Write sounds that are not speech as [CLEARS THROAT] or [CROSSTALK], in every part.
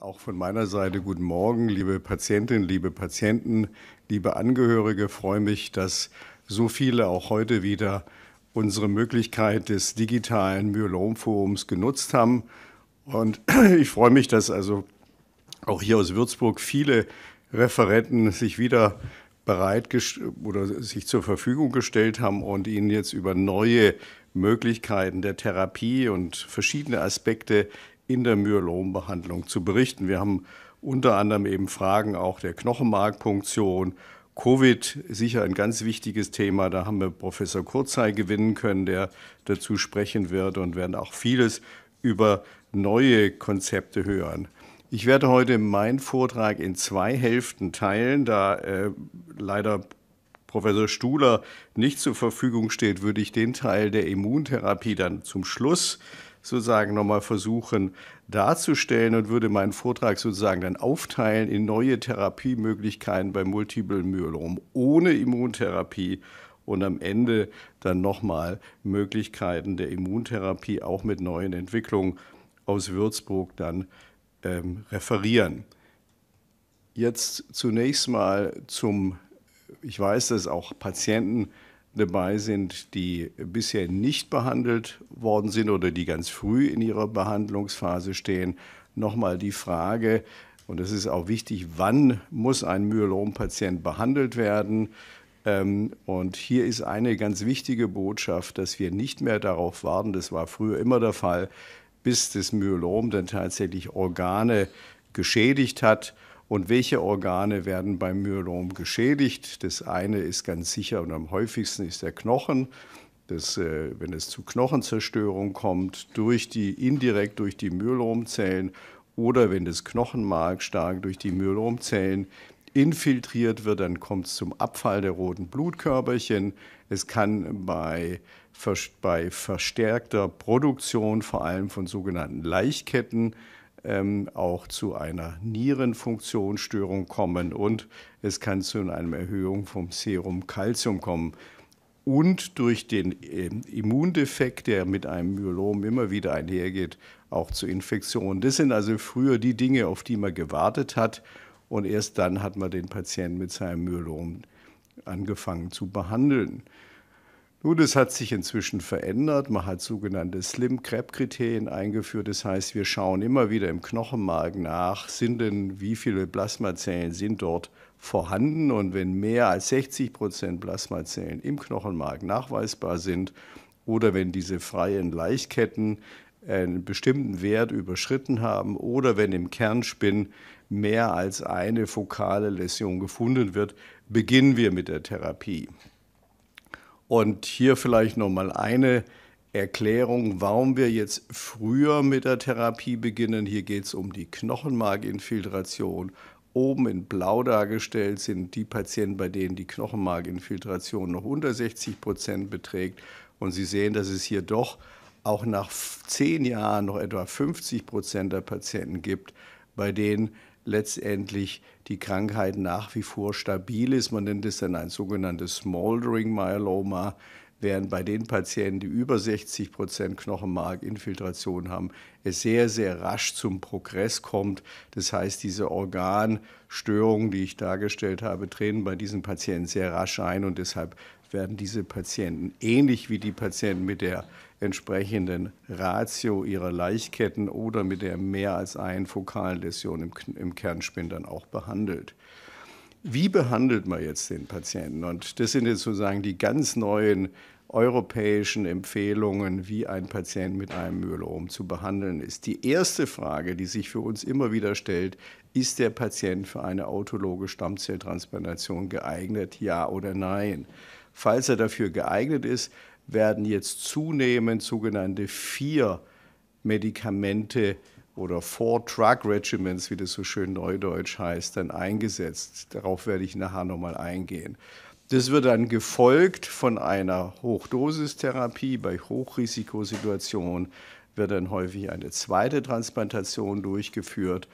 Auch von meiner Seite guten Morgen, liebe Patientinnen, liebe Patienten, liebe Angehörige. Ich freue mich, dass so viele auch heute wieder unsere Möglichkeit des digitalen Myelomforums genutzt haben. Und [CLEARS THROAT] ich freue mich, dass also auch hier aus Würzburg viele Referenten sich wieder bereit oder sich zur Verfügung gestellt haben und Ihnen jetzt über neue Möglichkeiten der Therapie und verschiedene Aspekte in der Myelombehandlung zu berichten. Wir haben unter anderem eben Fragen auch der Knochenmarkpunktion, Covid sicher ein ganz wichtiges Thema. Da haben wir Professor Kurzei gewinnen können, der dazu sprechen wird und werden auch vieles über neue Konzepte hören. Ich werde heute meinen Vortrag in zwei Hälften teilen. Da äh, leider Professor Stuhler nicht zur Verfügung steht, würde ich den Teil der Immuntherapie dann zum Schluss äh, sozusagen nochmal versuchen darzustellen und würde meinen Vortrag sozusagen dann aufteilen in neue Therapiemöglichkeiten bei Multiple Myelom ohne Immuntherapie und am Ende dann nochmal Möglichkeiten der Immuntherapie auch mit neuen Entwicklungen aus Würzburg dann ähm, referieren. Jetzt zunächst mal zum, ich weiß, dass auch Patienten dabei sind, die bisher nicht behandelt worden sind oder die ganz früh in ihrer Behandlungsphase stehen. Nochmal die Frage, und das ist auch wichtig, wann muss ein Myelom-Patient behandelt werden? Ähm, und hier ist eine ganz wichtige Botschaft, dass wir nicht mehr darauf warten, das war früher immer der Fall, bis das Myelom dann tatsächlich Organe geschädigt hat und welche Organe werden beim Myelom geschädigt. Das eine ist ganz sicher und am häufigsten ist der Knochen. Das, äh, wenn es zu Knochenzerstörung kommt, durch die, indirekt durch die Myelomzellen oder wenn das Knochenmark stark durch die Myelomzellen infiltriert wird, dann kommt es zum Abfall der roten Blutkörperchen. Es kann bei, bei verstärkter Produktion vor allem von sogenannten Laichketten ähm, auch zu einer Nierenfunktionsstörung kommen und es kann zu einer Erhöhung vom Serum Calcium kommen. Und durch den äh, Immundefekt, der mit einem Myelom immer wieder einhergeht, auch zu Infektionen. Das sind also früher die Dinge, auf die man gewartet hat. Und erst dann hat man den Patienten mit seinem Myelom angefangen zu behandeln. Nun, das hat sich inzwischen verändert. Man hat sogenannte Slim-Crab-Kriterien eingeführt. Das heißt, wir schauen immer wieder im Knochenmark nach, sind denn, wie viele Plasmazellen sind dort vorhanden? Und wenn mehr als 60 Prozent Plasmazellen im Knochenmark nachweisbar sind oder wenn diese freien Leichketten einen bestimmten Wert überschritten haben oder wenn im Kernspinn mehr als eine fokale Läsion gefunden wird, beginnen wir mit der Therapie. Und hier vielleicht nochmal eine Erklärung, warum wir jetzt früher mit der Therapie beginnen. Hier geht es um die Knochenmarkinfiltration. Oben in blau dargestellt sind die Patienten, bei denen die Knochenmarkinfiltration noch unter 60 Prozent beträgt. Und Sie sehen, dass es hier doch auch nach zehn Jahren noch etwa 50 Prozent der Patienten gibt, bei denen letztendlich die Krankheit nach wie vor stabil ist. Man nennt es dann ein sogenanntes Smoldering Myeloma, während bei den Patienten, die über 60 Prozent Knochenmarkinfiltration haben, es sehr, sehr rasch zum Progress kommt. Das heißt, diese Organstörungen, die ich dargestellt habe, treten bei diesen Patienten sehr rasch ein und deshalb werden diese Patienten ähnlich wie die Patienten mit der entsprechenden Ratio ihrer Laichketten oder mit der mehr als einen fokalen Läsion im, im Kernspin dann auch behandelt. Wie behandelt man jetzt den Patienten? Und das sind jetzt sozusagen die ganz neuen europäischen Empfehlungen, wie ein Patient mit einem Myelom zu behandeln ist. Die erste Frage, die sich für uns immer wieder stellt, ist der Patient für eine autologe Stammzelltransplantation geeignet, ja oder nein? Falls er dafür geeignet ist, werden jetzt zunehmend sogenannte vier Medikamente oder Four Drug Regiments, wie das so schön neudeutsch heißt, dann eingesetzt. Darauf werde ich nachher nochmal eingehen. Das wird dann gefolgt von einer Hochdosistherapie. Bei Hochrisikosituationen wird dann häufig eine zweite Transplantation durchgeführt.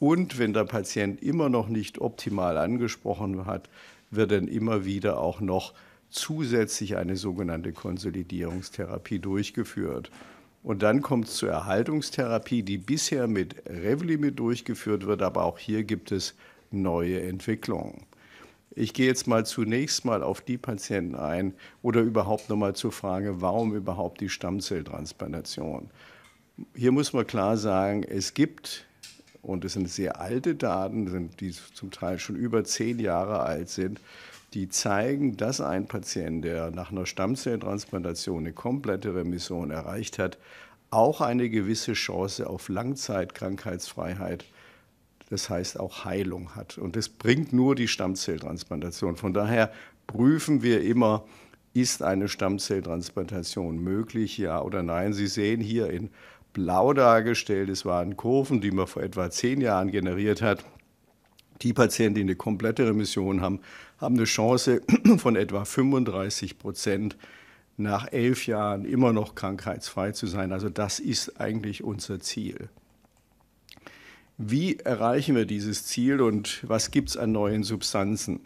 Und wenn der Patient immer noch nicht optimal angesprochen hat, wird dann immer wieder auch noch zusätzlich eine sogenannte Konsolidierungstherapie durchgeführt. Und dann kommt es zur Erhaltungstherapie, die bisher mit Revlimid durchgeführt wird, aber auch hier gibt es neue Entwicklungen. Ich gehe jetzt mal zunächst mal auf die Patienten ein oder überhaupt nochmal zur Frage, warum überhaupt die Stammzelltransplantation? Hier muss man klar sagen, es gibt, und es sind sehr alte Daten, die zum Teil schon über zehn Jahre alt sind, die zeigen, dass ein Patient, der nach einer Stammzelltransplantation eine komplette Remission erreicht hat, auch eine gewisse Chance auf Langzeitkrankheitsfreiheit, das heißt auch Heilung hat. Und das bringt nur die Stammzelltransplantation. Von daher prüfen wir immer, ist eine Stammzelltransplantation möglich, ja oder nein. Sie sehen hier in blau dargestellt, es waren Kurven, die man vor etwa zehn Jahren generiert hat. Die Patienten, die eine komplette Remission haben, haben eine Chance [CLEARS THROAT] von etwa 35 Prozent nach elf Jahren immer noch krankheitsfrei zu sein. Also das ist eigentlich unser Ziel. Wie erreichen wir dieses Ziel und was gibt es an neuen Substanzen?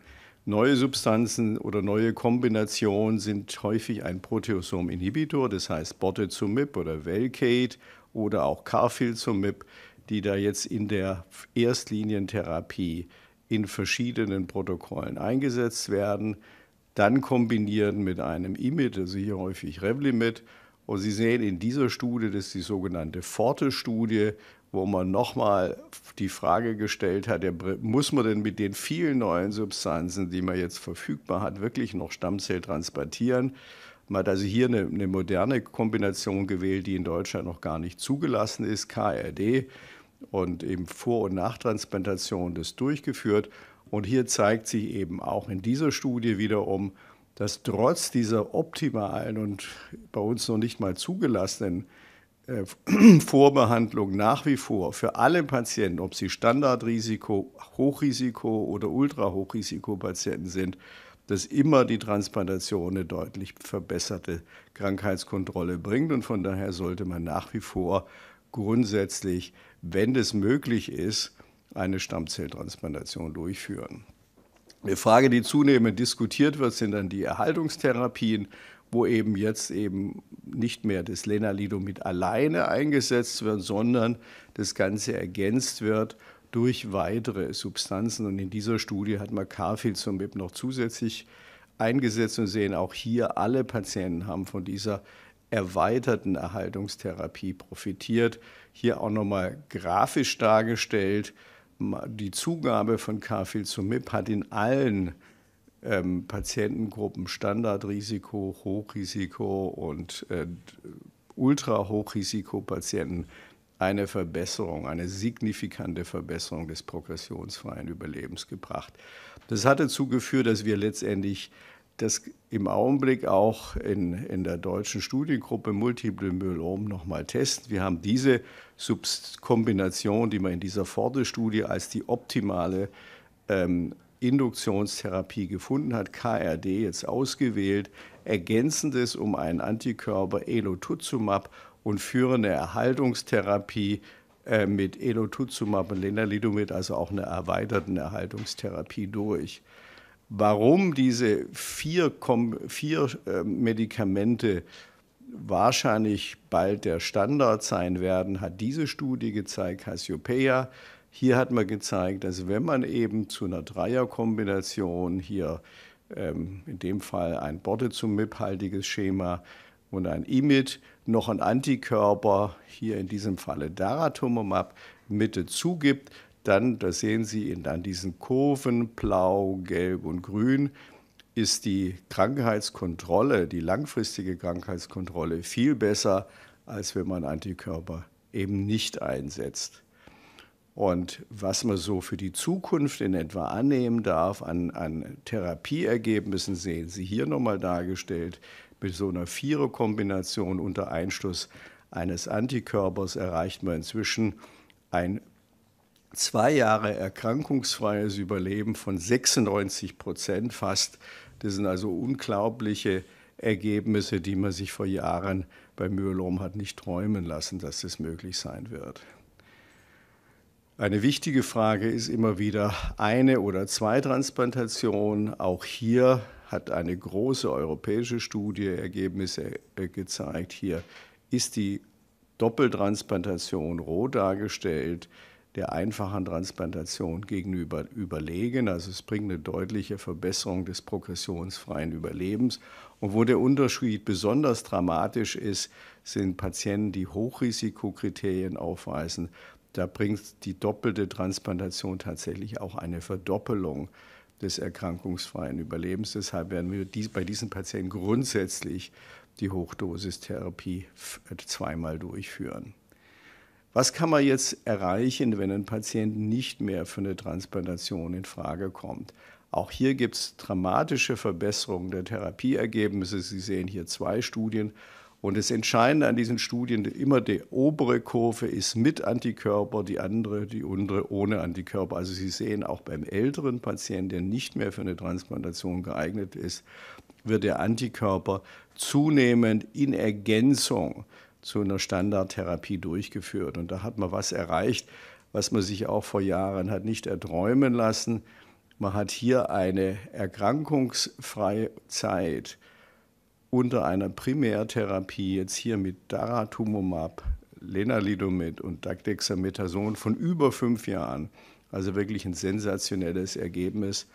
Neue Substanzen oder neue Kombinationen sind häufig ein Proteosom-Inhibitor, das heißt Bote oder Velcade oder auch Carfil zum die da jetzt in der Erstlinientherapie in verschiedenen Protokollen eingesetzt werden, dann kombinieren mit einem IMID, also hier häufig Revlimid. Und Sie sehen in dieser Studie, das ist die sogenannte Forte-Studie, wo man nochmal die Frage gestellt hat, muss man denn mit den vielen neuen Substanzen, die man jetzt verfügbar hat, wirklich noch Stammzell transportieren? Man hat also hier eine, eine moderne Kombination gewählt, die in Deutschland noch gar nicht zugelassen ist, KRD und eben vor und Nachtransplantation das durchgeführt. Und hier zeigt sich eben auch in dieser Studie wiederum, dass trotz dieser optimalen und bei uns noch nicht mal zugelassenen äh, [CLEARS THROAT] Vorbehandlung nach wie vor für alle Patienten, ob sie Standardrisiko, Hochrisiko oder Ultrahochrisikopatienten sind, dass immer die Transplantation eine deutlich verbesserte Krankheitskontrolle bringt. Und von daher sollte man nach wie vor grundsätzlich, wenn es möglich ist, eine Stammzelltransplantation durchführen. Eine Frage, die zunehmend diskutiert wird, sind dann die Erhaltungstherapien, wo eben jetzt eben nicht mehr das Lenalidomid alleine eingesetzt wird, sondern das Ganze ergänzt wird durch weitere Substanzen. Und in dieser Studie hat man Carfilzomib noch zusätzlich eingesetzt und sehen auch hier, alle Patienten haben von dieser erweiterten Erhaltungstherapie profitiert. Hier auch nochmal grafisch dargestellt. Die Zugabe von Carfil hat in allen ähm, Patientengruppen Standardrisiko, Hochrisiko und äh, ultra eine Verbesserung, eine signifikante Verbesserung des progressionsfreien Überlebens gebracht. Das hat dazu geführt, dass wir letztendlich das im Augenblick auch in, in der deutschen Studiengruppe Multiple Myelom nochmal testen. Wir haben diese Subst Kombination, die man in dieser forte als die optimale ähm, Induktionstherapie gefunden hat, KRD jetzt ausgewählt, ergänzendes um einen Antikörper Elotuzumab und führende Erhaltungstherapie äh, mit Elotuzumab und Lenalidomid, also auch eine erweiterten Erhaltungstherapie durch warum diese vier, vier äh, Medikamente wahrscheinlich bald der Standard sein werden, hat diese Studie gezeigt, Cassiopeia. Hier hat man gezeigt, dass wenn man eben zu einer Dreierkombination hier ähm, in dem Fall ein Bortezomib-haltiges Schema und ein IMID, noch ein Antikörper, hier in diesem Falle Daratumumab, Mitte zugibt, dann, das sehen Sie in, an diesen Kurven, blau, gelb und grün, ist die Krankheitskontrolle, die langfristige Krankheitskontrolle viel besser, als wenn man Antikörper eben nicht einsetzt. Und was man so für die Zukunft in etwa annehmen darf an, an Therapieergebnissen, sehen Sie hier nochmal dargestellt. Mit so einer Viererkombination unter Einschluss eines Antikörpers erreicht man inzwischen ein zwei Jahre erkrankungsfreies Überleben von 96 Prozent fast. Das sind also unglaubliche Ergebnisse, die man sich vor Jahren bei Myelom hat nicht träumen lassen, dass das möglich sein wird. Eine wichtige Frage ist immer wieder eine oder zwei Transplantationen. Auch hier hat eine große europäische Studie Ergebnisse äh, gezeigt. Hier ist die Doppeltransplantation rot dargestellt der einfachen Transplantation gegenüber überlegen. Also es bringt eine deutliche Verbesserung des progressionsfreien Überlebens. Und wo der Unterschied besonders dramatisch ist, sind Patienten, die Hochrisikokriterien aufweisen. Da bringt die doppelte Transplantation tatsächlich auch eine Verdoppelung des erkrankungsfreien Überlebens. Deshalb werden wir dies, bei diesen Patienten grundsätzlich die Hochdosistherapie äh, zweimal durchführen. Was kann man jetzt erreichen, wenn ein Patient nicht mehr für eine Transplantation in Frage kommt? Auch hier gibt es dramatische Verbesserungen der Therapieergebnisse. Sie sehen hier zwei Studien. Und das Entscheidende an diesen Studien, immer die obere Kurve ist mit Antikörper, die andere, die untere ohne Antikörper. Also Sie sehen, auch beim älteren Patienten, der nicht mehr für eine Transplantation geeignet ist, wird der Antikörper zunehmend in Ergänzung zu einer Standardtherapie durchgeführt. Und da hat man was erreicht, was man sich auch vor Jahren hat nicht erträumen lassen. Man hat hier eine erkrankungsfreie Zeit unter einer Primärtherapie, jetzt hier mit Daratumumab, Lenalidomid und Dexamethason von über fünf Jahren. Also wirklich ein sensationelles Ergebnis.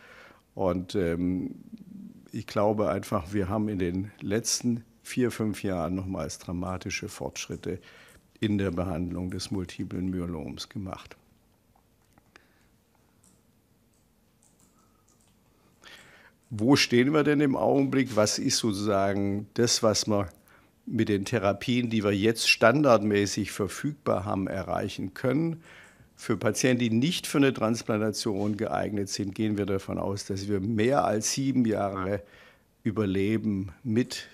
Und ähm, ich glaube einfach, wir haben in den letzten Jahren, vier, fünf Jahren nochmals dramatische Fortschritte in der Behandlung des multiplen Myeloms gemacht. Wo stehen wir denn im Augenblick? Was ist sozusagen das, was wir mit den Therapien, die wir jetzt standardmäßig verfügbar haben, erreichen können? Für Patienten, die nicht für eine Transplantation geeignet sind, gehen wir davon aus, dass wir mehr als sieben Jahre überleben mit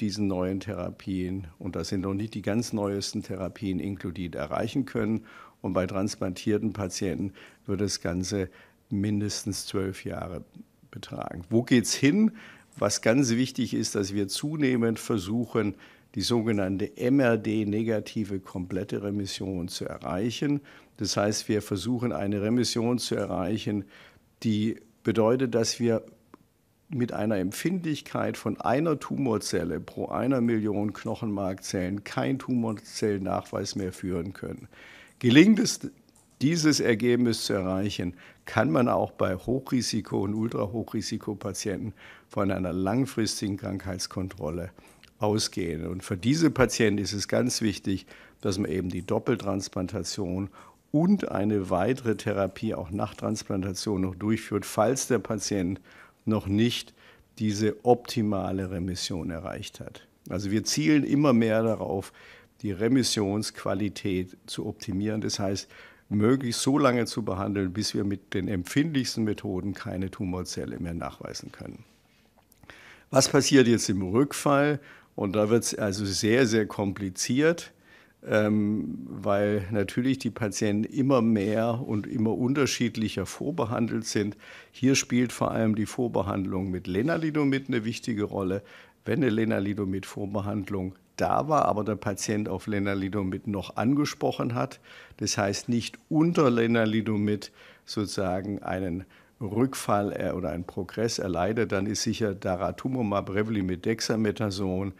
diesen neuen Therapien, und das sind noch nicht die ganz neuesten Therapien inkludiert, erreichen können. Und bei transplantierten Patienten wird das Ganze mindestens zwölf Jahre betragen. Wo geht es hin? Was ganz wichtig ist, dass wir zunehmend versuchen, die sogenannte MRD-negative komplette Remission zu erreichen. Das heißt, wir versuchen eine Remission zu erreichen, die bedeutet, dass wir mit einer Empfindlichkeit von einer Tumorzelle pro einer Million Knochenmarkzellen kein Tumorzellnachweis mehr führen können. Gelingt es, dieses Ergebnis zu erreichen, kann man auch bei Hochrisiko- und Ultrahochrisikopatienten von einer langfristigen Krankheitskontrolle ausgehen. Und für diese Patienten ist es ganz wichtig, dass man eben die Doppeltransplantation und eine weitere Therapie auch nach Transplantation noch durchführt, falls der Patient noch nicht diese optimale Remission erreicht hat. Also wir zielen immer mehr darauf, die Remissionsqualität zu optimieren. Das heißt, möglichst so lange zu behandeln, bis wir mit den empfindlichsten Methoden keine Tumorzelle mehr nachweisen können. Was passiert jetzt im Rückfall? Und da wird es also sehr, sehr kompliziert ähm, weil natürlich die Patienten immer mehr und immer unterschiedlicher vorbehandelt sind. Hier spielt vor allem die Vorbehandlung mit Lenalidomid eine wichtige Rolle. Wenn eine Lenalidomid-Vorbehandlung da war, aber der Patient auf Lenalidomid noch angesprochen hat, das heißt nicht unter Lenalidomid sozusagen einen Rückfall äh, oder einen Progress erleidet, dann ist sicher Daratumumab, Revlimid, Dexamethason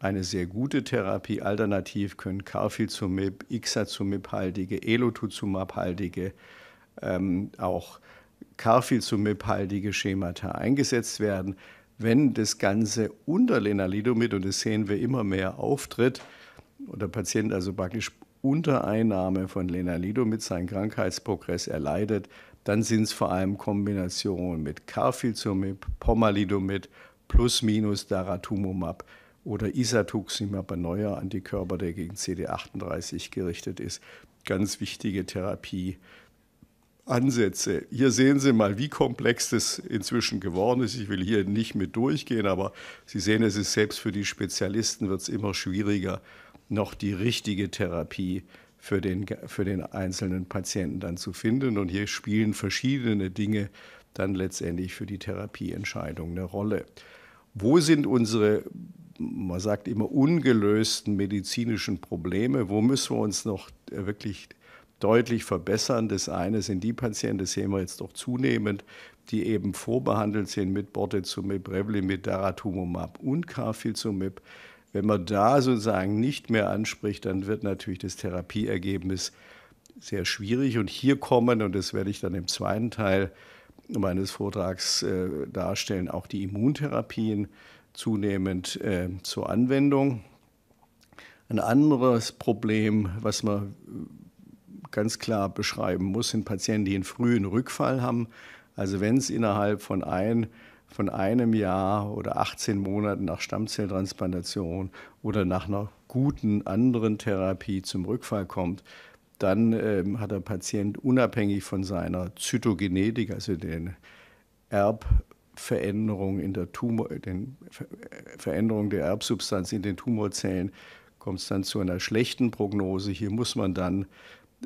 eine sehr gute Therapie. Alternativ können Carfilzumib, ixazumib haltige Elotuzumab-haltige, ähm, auch Carfilzomib-haltige Schemata eingesetzt werden. Wenn das Ganze unter Lenalidomid, und das sehen wir immer mehr, auftritt, oder Patient also praktisch unter Einnahme von Lenalidomid seinen Krankheitsprogress erleidet, dann sind es vor allem Kombinationen mit Carfilzumib, Pomalidomid plus minus Daratumumab oder Isatuximab, ein neuer Antikörper, der gegen CD38 gerichtet ist. Ganz wichtige Therapieansätze. Hier sehen Sie mal, wie komplex das inzwischen geworden ist. Ich will hier nicht mit durchgehen, aber Sie sehen, es ist selbst für die Spezialisten wird es immer schwieriger, noch die richtige Therapie für den, für den einzelnen Patienten dann zu finden. Und hier spielen verschiedene Dinge dann letztendlich für die Therapieentscheidung eine Rolle. Wo sind unsere man sagt immer, ungelösten medizinischen Probleme. Wo müssen wir uns noch äh, wirklich deutlich verbessern? Das eine sind die Patienten, das sehen wir jetzt doch zunehmend, die eben vorbehandelt sind mit Bortezomib, Revlimid, Daratumumab und Carfilzomib. Wenn man da sozusagen nicht mehr anspricht, dann wird natürlich das Therapieergebnis sehr schwierig. Und hier kommen, und das werde ich dann im zweiten Teil meines Vortrags äh, darstellen, auch die Immuntherapien zunehmend äh, zur Anwendung. Ein anderes Problem, was man äh, ganz klar beschreiben muss, sind Patienten, die einen frühen Rückfall haben. Also wenn es innerhalb von, ein, von einem Jahr oder 18 Monaten nach Stammzelltransplantation oder nach einer guten anderen Therapie zum Rückfall kommt, dann ähm, hat der Patient unabhängig von seiner Zytogenetik, also den Erb, Veränderung in der Tumor, den äh, Veränderung der Erbsubstanz in den Tumorzellen kommt es dann zu einer schlechten Prognose. Hier muss man dann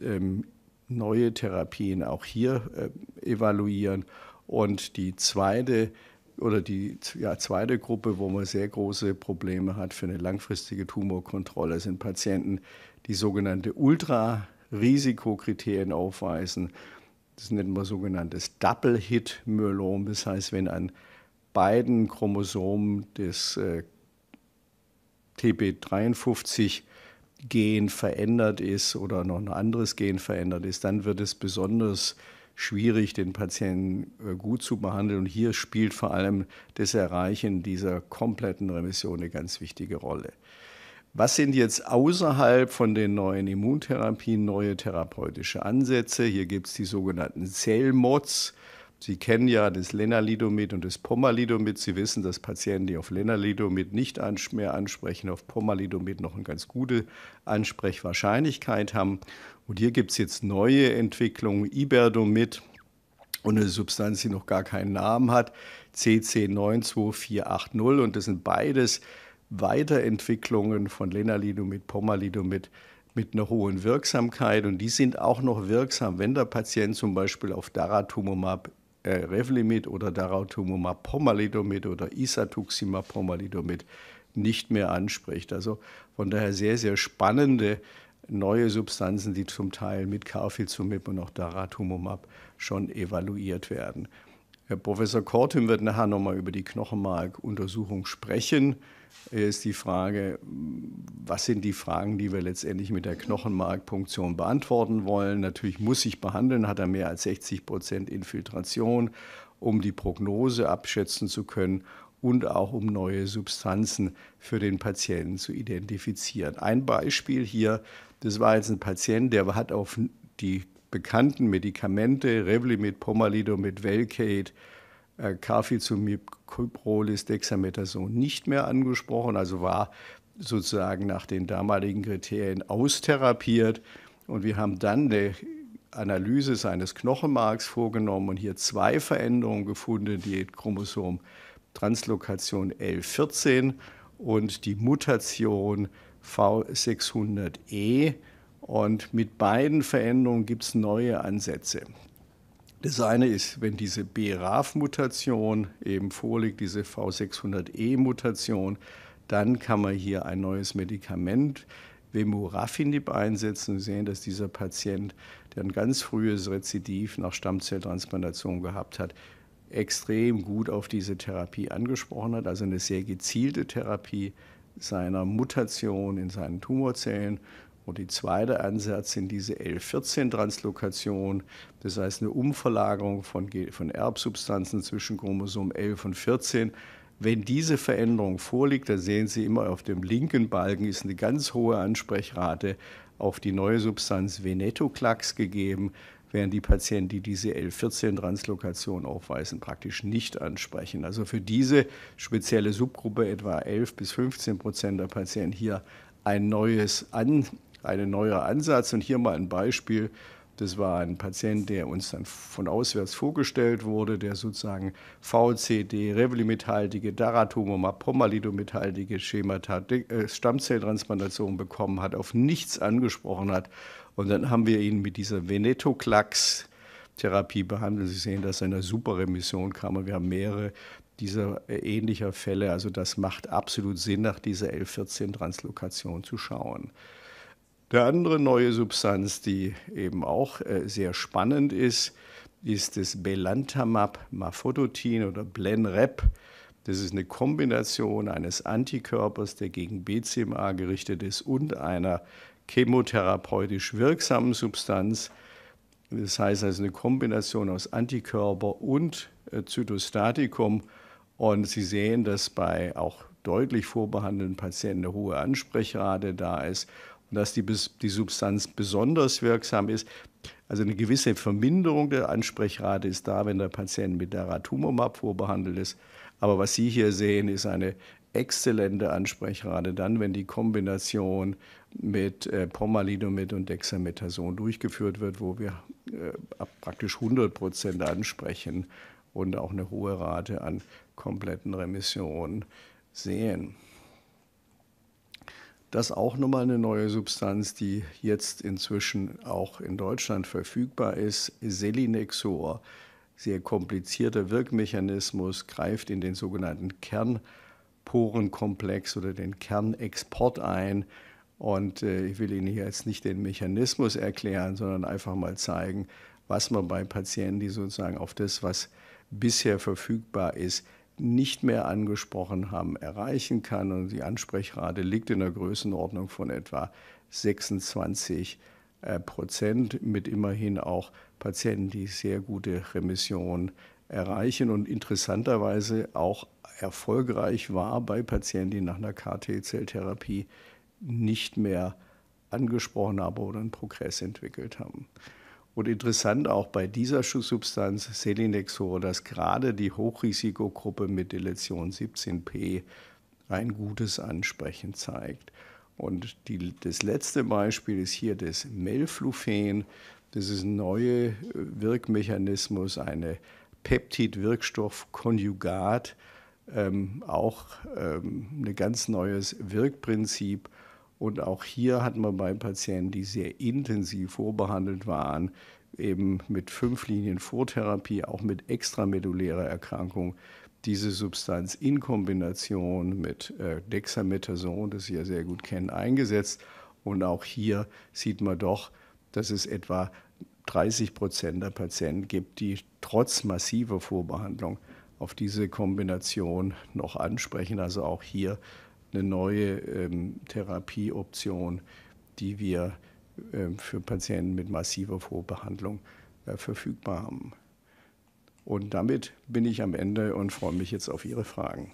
ähm, neue Therapien auch hier äh, evaluieren. Und die zweite oder die ja, zweite Gruppe, wo man sehr große Probleme hat für eine langfristige Tumorkontrolle, sind Patienten, die sogenannte Ultra-Risikokriterien aufweisen das nennt man sogenanntes Double-Hit-Myelom. Das heißt, wenn an beiden Chromosomen des äh, TB53 Gen verändert ist oder noch ein anderes Gen verändert ist, dann wird es besonders schwierig, den Patienten äh, gut zu behandeln. Und hier spielt vor allem das Erreichen dieser kompletten Remission eine ganz wichtige Rolle. Was sind jetzt außerhalb von den neuen Immuntherapien neue therapeutische Ansätze? Hier gibt es die sogenannten Zellmods. Sie kennen ja das Lenalidomid und das Pomalidomid. Sie wissen, dass Patienten, die auf Lenalidomid nicht mehr ansprechen, auf Pomalidomid noch eine ganz gute Ansprechwahrscheinlichkeit haben. Und hier gibt es jetzt neue Entwicklungen, Iberdomid und eine Substanz, die noch gar keinen Namen hat, CC92480. Und das sind beides Weiterentwicklungen von Lenalidomid, Pomalidomid mit einer hohen Wirksamkeit und die sind auch noch wirksam, wenn der Patient zum Beispiel auf Daratumumab äh, Revlimid oder Daratumumab Pomalidomid oder Isatuximab Pomalidomid nicht mehr anspricht. Also von daher sehr, sehr spannende neue Substanzen, die zum Teil mit Carfilzomib und auch Daratumumab schon evaluiert werden. Herr Professor Kortum wird nachher nochmal über die Knochenmarkuntersuchung sprechen ist die Frage, was sind die Fragen, die wir letztendlich mit der Knochenmarkpunktion beantworten wollen. Natürlich muss ich behandeln, hat er mehr als 60 Prozent Infiltration, um die Prognose abschätzen zu können und auch um neue Substanzen für den Patienten zu identifizieren. Ein Beispiel hier, das war jetzt ein Patient, der hat auf die bekannten Medikamente, Revlimid, Pomalidomid, Velcade, äh, Carfilzomib, Kyprolis, Dexamethason nicht mehr angesprochen, also war sozusagen nach den damaligen Kriterien austherapiert. Und wir haben dann eine Analyse seines Knochenmarks vorgenommen und hier zwei Veränderungen gefunden, die Chromosom Translokation L14 und die Mutation V600E. Und mit beiden Veränderungen gibt es neue Ansätze. Das eine ist, wenn diese BRAF-Mutation eben vorliegt, diese V600E-Mutation, dann kann man hier ein neues Medikament, Vemurafenib, einsetzen. Sie sehen, dass dieser Patient, der ein ganz frühes Rezidiv nach Stammzelltransplantation gehabt hat, extrem gut auf diese Therapie angesprochen hat, also eine sehr gezielte Therapie seiner Mutation in seinen Tumorzellen und der zweite Ansatz sind diese L14-Translokation, das heißt eine Umverlagerung von, von Erbsubstanzen zwischen Chromosom 11 und 14. Wenn diese Veränderung vorliegt, da sehen Sie immer auf dem linken Balken ist eine ganz hohe Ansprechrate auf die neue Substanz Venetoclax gegeben, während die Patienten, die diese L14-Translokation aufweisen, praktisch nicht ansprechen. Also für diese spezielle Subgruppe etwa 11 bis 15 Prozent der Patienten hier ein neues An ein neuer Ansatz. Und hier mal ein Beispiel. Das war ein Patient, der uns dann von auswärts vorgestellt wurde, der sozusagen VCD, Revlimithaltige, haltige Daratumumab, pomalidomid Schemata, äh, Stammzelltransplantation bekommen hat, auf nichts angesprochen hat. Und dann haben wir ihn mit dieser Venetoclax Therapie behandelt. Sie sehen, dass er in einer super Remission kam und wir haben mehrere dieser äh, ähnlicher Fälle. Also das macht absolut Sinn, nach dieser L14-Translokation zu schauen. Der andere neue Substanz, die eben auch äh, sehr spannend ist, ist das Belantamab Mafodotin oder Blenrep. Das ist eine Kombination eines Antikörpers, der gegen BCMA gerichtet ist, und einer chemotherapeutisch wirksamen Substanz. Das heißt also eine Kombination aus Antikörper und äh, Zytostatikum. Und Sie sehen, dass bei auch deutlich vorbehandelten Patienten eine hohe Ansprechrate da ist und dass die, die Substanz besonders wirksam ist. Also eine gewisse Verminderung der Ansprechrate ist da, wenn der Patient mit Daratumumab vorbehandelt ist. Aber was Sie hier sehen, ist eine exzellente Ansprechrate dann, wenn die Kombination mit äh, Pomalidomid und Dexamethason durchgeführt wird, wo wir äh, praktisch 100 Prozent ansprechen und auch eine hohe Rate an kompletten Remissionen sehen. Das auch nochmal eine neue Substanz, die jetzt inzwischen auch in Deutschland verfügbar ist, Selinexor. Sehr komplizierter Wirkmechanismus greift in den sogenannten Kernporenkomplex oder den Kernexport ein. Und äh, ich will Ihnen hier jetzt nicht den Mechanismus erklären, sondern einfach mal zeigen, was man bei Patienten, die sozusagen auf das, was bisher verfügbar ist, nicht mehr angesprochen haben, erreichen kann. Und die Ansprechrate liegt in der Größenordnung von etwa 26 äh, Prozent, mit immerhin auch Patienten, die sehr gute Remission erreichen und interessanterweise auch erfolgreich war bei Patienten, die nach einer KT-Zelltherapie nicht mehr angesprochen haben oder einen Progress entwickelt haben. Und interessant auch bei dieser Schusssubstanz Selinexor, dass gerade die Hochrisikogruppe mit Deletion 17p ein gutes Ansprechen zeigt. Und die, das letzte Beispiel ist hier das Melflufen. Das ist ein neuer äh, Wirkmechanismus, eine Peptid-Wirkstoff-Konjugat, ähm, auch ähm, ein ganz neues Wirkprinzip und auch hier hatten wir bei Patienten, die sehr intensiv vorbehandelt waren, eben mit fünf Linien Vortherapie, auch mit extramedullärer Erkrankung, diese Substanz in Kombination mit äh, Dexamethason, das Sie ja sehr gut kennen, eingesetzt. Und auch hier sieht man doch, dass es etwa 30 Prozent der Patienten gibt, die trotz massiver Vorbehandlung auf diese Kombination noch ansprechen. Also auch hier eine neue ähm, Therapieoption, die wir ähm, für Patienten mit massiver Vorbehandlung äh, verfügbar haben. Und damit bin ich am Ende und freue mich jetzt auf Ihre Fragen.